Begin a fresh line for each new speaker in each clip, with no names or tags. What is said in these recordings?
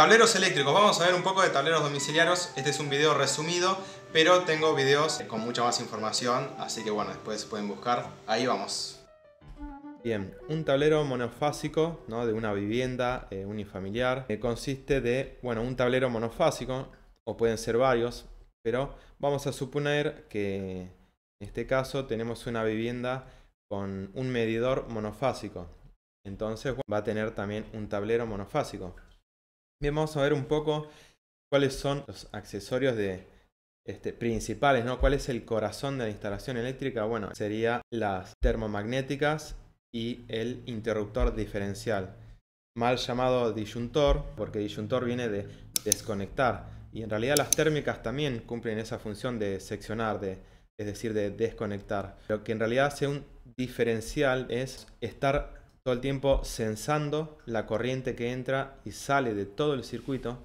Tableros eléctricos, vamos a ver un poco de tableros domiciliarios, este es un video resumido, pero tengo videos con mucha más información, así que bueno, después pueden buscar, ahí vamos. Bien, un tablero monofásico ¿no? de una vivienda eh, unifamiliar que eh, consiste de, bueno, un tablero monofásico, o pueden ser varios, pero vamos a suponer que en este caso tenemos una vivienda con un medidor monofásico. Entonces va a tener también un tablero monofásico. Bien, vamos a ver un poco cuáles son los accesorios de, este, principales, ¿no? ¿Cuál es el corazón de la instalación eléctrica? Bueno, sería las termomagnéticas y el interruptor diferencial, mal llamado disyuntor, porque disyuntor viene de desconectar. Y en realidad las térmicas también cumplen esa función de seccionar, de, es decir, de desconectar. Lo que en realidad hace un diferencial es estar todo el tiempo sensando la corriente que entra y sale de todo el circuito,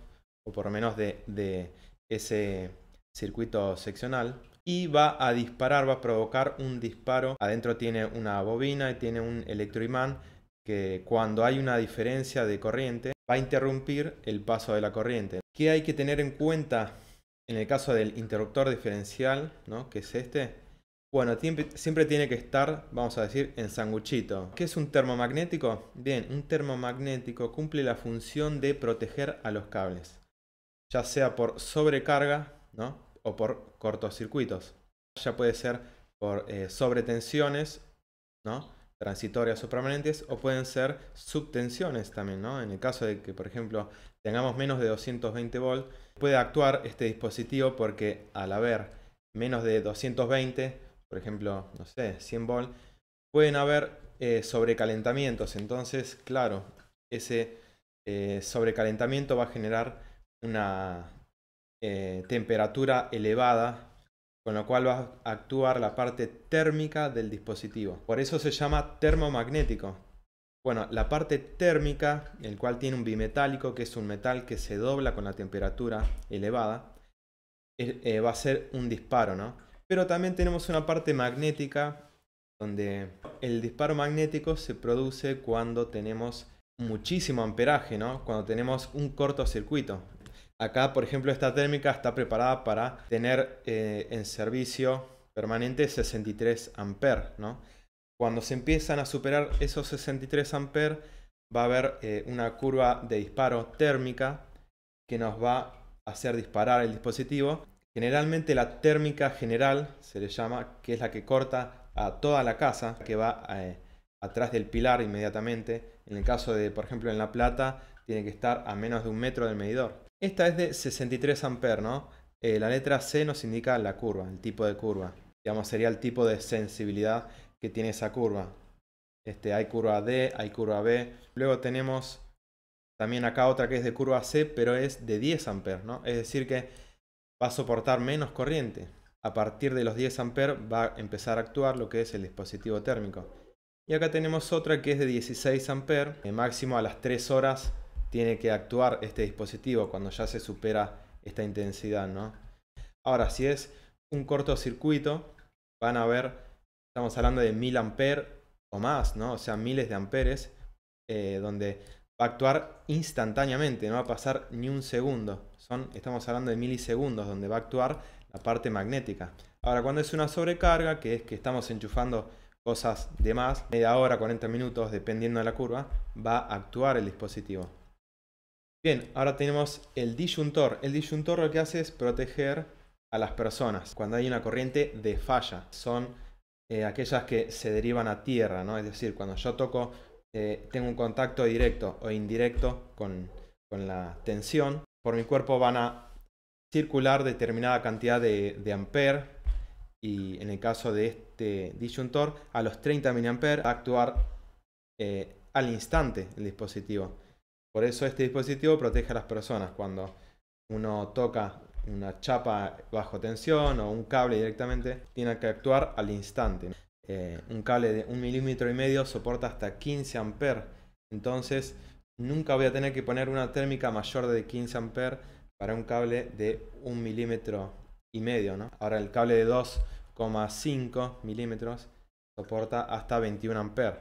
o por lo menos de, de ese circuito seccional, y va a disparar, va a provocar un disparo. Adentro tiene una bobina y tiene un electroimán que cuando hay una diferencia de corriente va a interrumpir el paso de la corriente. ¿Qué hay que tener en cuenta en el caso del interruptor diferencial, ¿no? que es este? Bueno, siempre tiene que estar, vamos a decir, en sanguchito. ¿Qué es un termomagnético? Bien, un termomagnético cumple la función de proteger a los cables, ya sea por sobrecarga o por cortocircuitos. Ya puede ser por eh, sobretensiones, ¿no? transitorias o permanentes, o pueden ser subtensiones también. En el caso de que, por ejemplo, tengamos menos de 220 volts, puede actuar este dispositivo porque al haber menos de 220, por ejemplo, no sé, 100 volt, pueden haber eh, sobrecalentamientos. Entonces, claro, ese eh, sobrecalentamiento va a generar una eh, temperatura elevada, con lo cual va a actuar la parte térmica del dispositivo. Por eso se llama termomagnético. Bueno, la parte térmica, el cual tiene un bimetálico, que es un metal que se dobla con la temperatura elevada, va a ser un disparo, ¿no? Pero también tenemos una parte magnética donde el disparo magnético se produce cuando tenemos muchísimo amperaje, ¿no? Cuando tenemos un cortocircuito. Acá, por ejemplo, esta térmica está preparada para tener eh, en servicio permanente 63 amperes, Cuando se empiezan a superar esos 63 amperes, va a haber eh, una curva de disparo térmica que nos va a hacer disparar el dispositivo Generalmente la térmica general se le llama, que es la que corta a toda la casa, que va eh, atrás del pilar inmediatamente. En el caso de, por ejemplo, en La Plata, tiene que estar a menos de un metro del medidor. Esta es de 63 amperes, ¿no? Eh, la letra C nos indica la curva, el tipo de curva. Digamos, sería el tipo de sensibilidad que tiene esa curva. Este, hay curva D, hay curva B. Luego tenemos también acá otra que es de curva C, pero es de 10 amperes, ¿no? Es decir que va a soportar menos corriente. A partir de los 10 amperes va a empezar a actuar lo que es el dispositivo térmico. Y acá tenemos otra que es de 16 amperes. Eh, máximo a las 3 horas tiene que actuar este dispositivo cuando ya se supera esta intensidad. ¿no? Ahora, si es un cortocircuito, van a ver, estamos hablando de 1000 amperes o más, ¿no? o sea, miles de amperes, eh, donde va a actuar instantáneamente, no va a pasar ni un segundo. Son, estamos hablando de milisegundos donde va a actuar la parte magnética. Ahora, cuando es una sobrecarga, que es que estamos enchufando cosas de más, media hora, 40 minutos, dependiendo de la curva, va a actuar el dispositivo. Bien, ahora tenemos el disyuntor. El disyuntor lo que hace es proteger a las personas cuando hay una corriente de falla. Son eh, aquellas que se derivan a tierra, ¿no? Es decir, cuando yo toco eh, tengo un contacto directo o indirecto con, la tensión. Por mi cuerpo van a circular determinada cantidad de, de y en el caso de este disyuntor a los 30 mA actuar eh, al instante el dispositivo. Por eso este dispositivo protege a las personas cuando uno toca una chapa bajo tensión o un cable directamente, tiene que actuar al instante. Eh, un cable de un milímetro y medio soporta hasta 15 amperes. Entonces, nunca voy a tener que poner una térmica mayor de 15 amperes para un cable de 1 milímetro y medio. Ahora, el cable de 2,5 milímetros soporta hasta 21 amperes.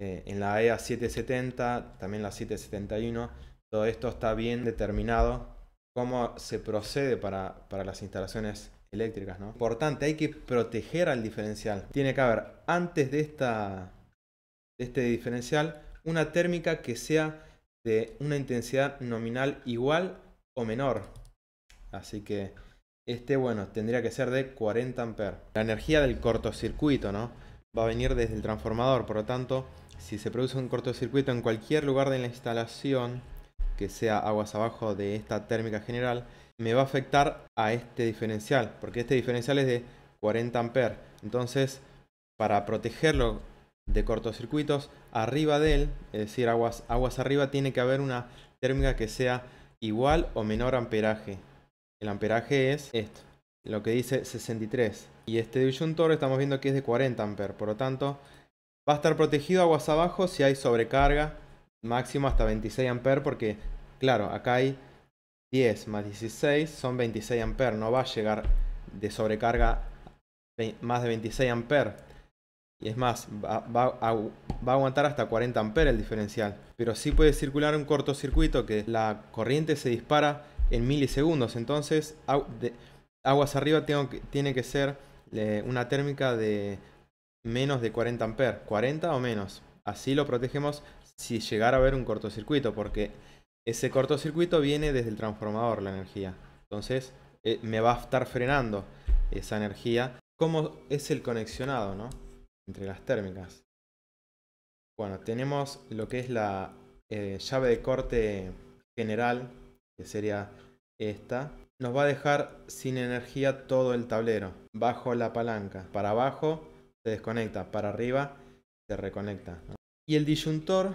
Eh, en la EA 770, también la 771, todo esto está bien determinado cómo se procede para, para las instalaciones eléctricas, ¿no? Importante, hay que proteger al diferencial. Tiene que haber, antes de, esta, de este diferencial, una térmica que sea de una intensidad nominal igual o menor. Así que este, bueno, tendría que ser de 40 amperes. La energía del cortocircuito, ¿no? Va a venir desde el transformador, por lo tanto, si se produce un cortocircuito en cualquier lugar de la instalación, que sea aguas abajo de esta térmica general, me va a afectar a este diferencial, porque este diferencial es de 40 amperes. Entonces, para protegerlo de cortocircuitos, arriba de él, es decir, aguas, aguas arriba, tiene que haber una térmica que sea igual o menor amperaje. El amperaje es esto, lo que dice 63. Y este disyuntor estamos viendo que es de 40 amperes, por lo tanto, va a estar protegido aguas abajo si hay sobrecarga máximo hasta 26 amperes, porque, claro, acá hay 10 más 16 son 26 amperes. No va a llegar de sobrecarga más de 26 amperes. Y es más, va, a aguantar hasta 40 amperes el diferencial. Pero sí puede circular un cortocircuito que la corriente se dispara en milisegundos. Entonces, aguas arriba tiene que ser una térmica de menos de 40 amperes. 40 o menos. Así lo protegemos si llegara a haber un cortocircuito. Porque ese cortocircuito viene desde el transformador, la energía. Entonces eh, me va a estar frenando esa energía. ¿Cómo es el conexionado ¿no? entre las térmicas? Bueno, tenemos lo que es la eh, llave de corte general, que sería esta. Nos va a dejar sin energía todo el tablero, bajo la palanca. Para abajo se desconecta, para arriba se reconecta. Y el disyuntor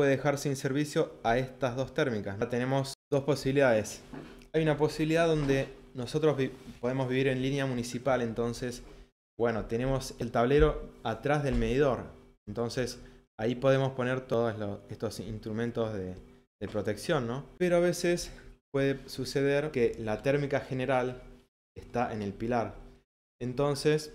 puede dejar sin servicio a estas dos térmicas. tenemos dos posibilidades. Hay una posibilidad donde nosotros podemos vivir en línea municipal, entonces, bueno, tenemos el tablero atrás del medidor. Entonces, ahí podemos poner todos estos instrumentos de, de protección, ¿no? Pero a veces puede suceder que la térmica general está en el pilar. Entonces,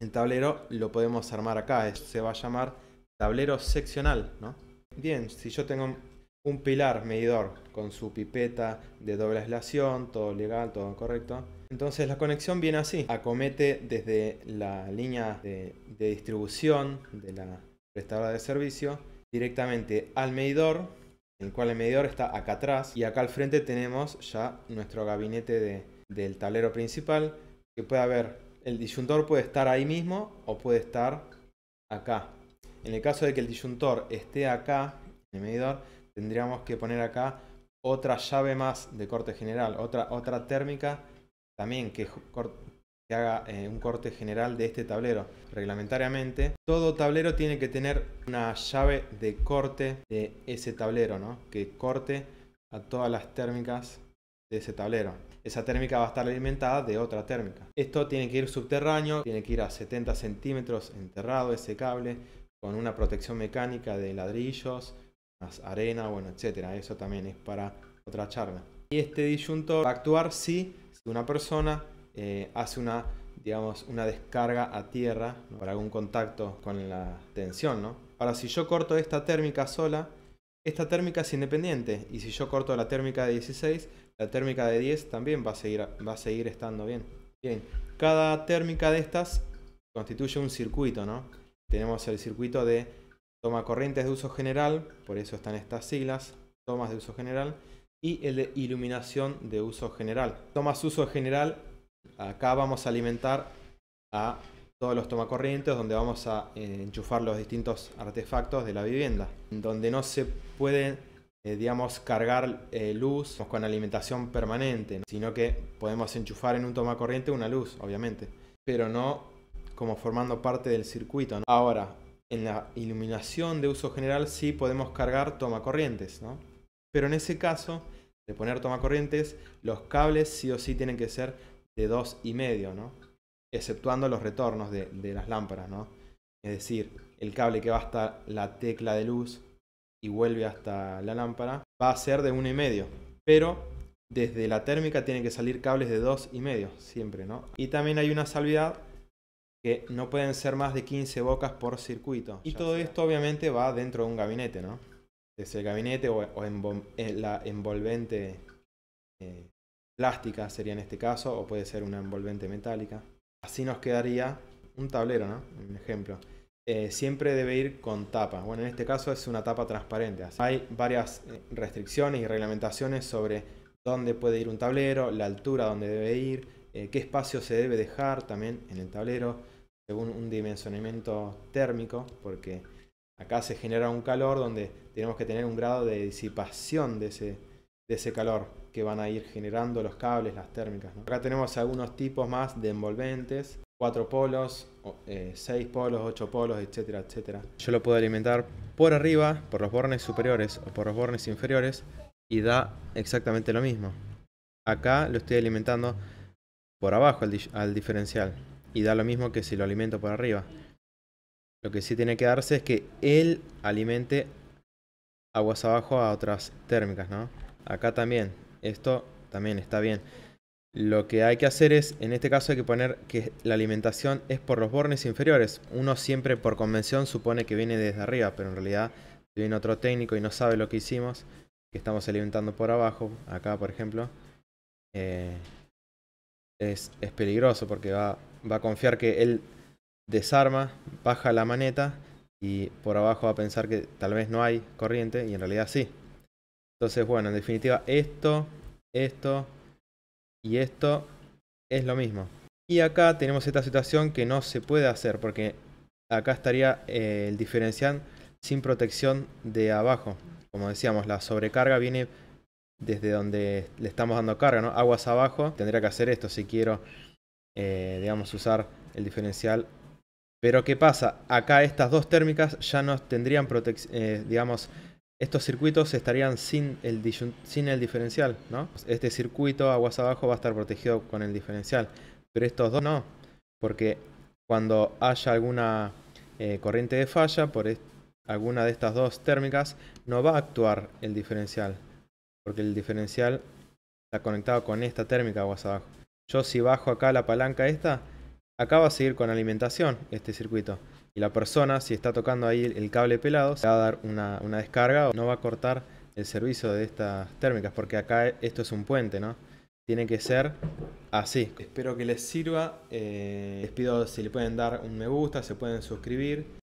el tablero lo podemos armar acá, se va a llamar tablero seccional, ¿no? Bien, si yo tengo un pilar medidor con su pipeta de doble aislación, todo legal, todo correcto. Entonces la conexión viene así, acomete desde la línea de, distribución de la prestadora de servicio directamente al medidor, el cual el medidor está acá atrás y acá al frente tenemos ya nuestro gabinete del tablero principal que puede haber, el disyuntor puede estar ahí mismo o puede estar acá en el caso de que el disyuntor esté acá, en el medidor, tendríamos que poner acá otra llave más de corte general, otra, otra térmica también que, que haga eh, un corte general de este tablero. Reglamentariamente, todo tablero tiene que tener una llave de corte de ese tablero, ¿no? que corte a todas las térmicas de ese tablero. Esa térmica va a estar alimentada de otra térmica. Esto tiene que ir subterráneo, tiene que ir a 70 centímetros enterrado ese cable, con una protección mecánica de ladrillos, más arena, bueno, etcétera. Eso también es para otra charla. Y este disyuntor va a actuar si, una persona eh, hace una, digamos, una descarga a tierra para algún contacto con la tensión, ¿no? Ahora, si yo corto esta térmica sola, esta térmica es independiente. Y si yo corto la térmica de 16, la térmica de 10 también va a seguir, va a seguir estando bien. Bien, cada térmica de estas constituye un circuito, ¿no? tenemos el circuito de toma corrientes de uso general, por eso están estas siglas, tomas de uso general, y el de iluminación de uso general. Tomas uso general, acá vamos a alimentar a todos los tomacorrientes donde vamos a eh, enchufar los distintos artefactos de la vivienda, donde no se puede eh, digamos, cargar eh, luz con alimentación permanente, sino que podemos enchufar en un tomacorriente una luz, obviamente, pero no como formando parte del circuito. Ahora, en la iluminación de uso general sí podemos cargar tomacorrientes, ¿no? Pero en ese caso, de poner corrientes, los cables sí o sí tienen que ser de 2,5, ¿no? Exceptuando los retornos de, las lámparas, ¿no? Es decir, el cable que va hasta la tecla de luz y vuelve hasta la lámpara va a ser de 1,5. Pero desde la térmica tienen que salir cables de 2,5 siempre, ¿no? Y también hay una salvedad que no pueden ser más de 15 bocas por circuito. Y todo esto obviamente va dentro de un gabinete, ¿no? Es el gabinete o, eh, la envolvente eh, plástica sería en este caso, o puede ser una envolvente metálica. Así nos quedaría un tablero, ¿no? Un ejemplo. Eh, siempre debe ir con tapa. Bueno, en este caso es una tapa transparente. Hay varias restricciones y reglamentaciones sobre dónde puede ir un tablero, la altura donde debe ir, qué espacio se debe dejar también en el tablero según un dimensionamiento térmico, porque acá se genera un calor donde tenemos que tener un grado de disipación de ese, de ese calor que van a ir generando los cables, las térmicas. Acá tenemos algunos tipos más de envolventes, 4 polos, 6 eh, polos, 8 polos, etcétera, etcétera. Yo lo puedo alimentar por arriba, por los bornes superiores o por los bornes inferiores y da exactamente lo mismo. Acá lo estoy alimentando por abajo al diferencial y da lo mismo que si lo alimento por arriba. Lo que sí tiene que darse es que él alimente aguas abajo a otras térmicas, ¿no? Acá también, esto también está bien. Lo que hay que hacer es, en este caso hay que poner que la alimentación es por los bornes inferiores. Uno siempre por convención supone que viene desde arriba, pero en realidad si viene otro técnico y no sabe lo que hicimos, que estamos alimentando por abajo, acá por ejemplo, eh, es, es peligroso porque va va a confiar que él desarma, baja la maneta y por abajo va a pensar que tal vez no hay corriente y en realidad sí. Entonces, bueno, en definitiva, esto, esto y esto es lo mismo. Y acá tenemos esta situación que no se puede hacer porque acá estaría eh, el diferencial sin protección de abajo. Como decíamos, la sobrecarga viene desde donde le estamos dando carga, ¿no? Aguas abajo, tendría que hacer esto si quiero eh, digamos, usar el diferencial. Pero ¿qué pasa? Acá estas dos térmicas ya no tendrían protección, eh, digamos, estos circuitos estarían sin el, sin el diferencial, ¿no? Este circuito aguas abajo va a estar protegido con el diferencial, pero estos dos no, porque cuando haya alguna eh, corriente de falla por alguna de estas dos térmicas, no va a actuar el diferencial, porque el diferencial está conectado con esta térmica aguas abajo. Yo si bajo acá la palanca esta, acá va a seguir con alimentación este circuito. Y la persona, si está tocando ahí el cable pelado, se va a dar una, descarga o no va a cortar el servicio de estas térmicas, porque acá esto es un puente, ¿no? Tiene que ser así. Espero que les sirva. Eh, les pido si le pueden dar un me gusta, se pueden suscribir.